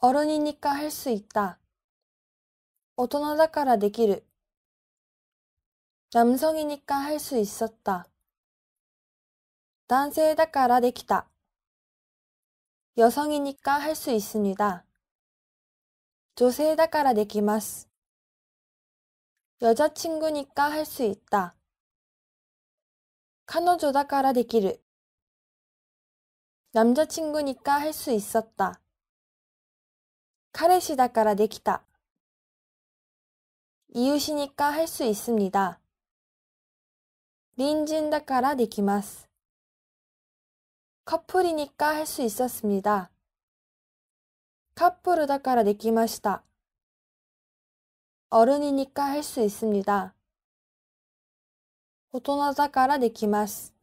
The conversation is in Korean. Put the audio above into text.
어른이니까 할 수 있다. 大人だからできる. 남성이니까 할 수 있었다. 男性だからできた. 여성이니까 할 수 있습니다. 女性だからできます. 여자친구니까 할 수 있다. 彼女だからできる. 남자친구니까 할 수 있었다. 彼氏だからできた。이웃이니까할수있습니 다。 隣人だからできます。カップルにか할수있었습니 다。 カップルだからできました。어른이니까할수있습니 다。 大人だからできます。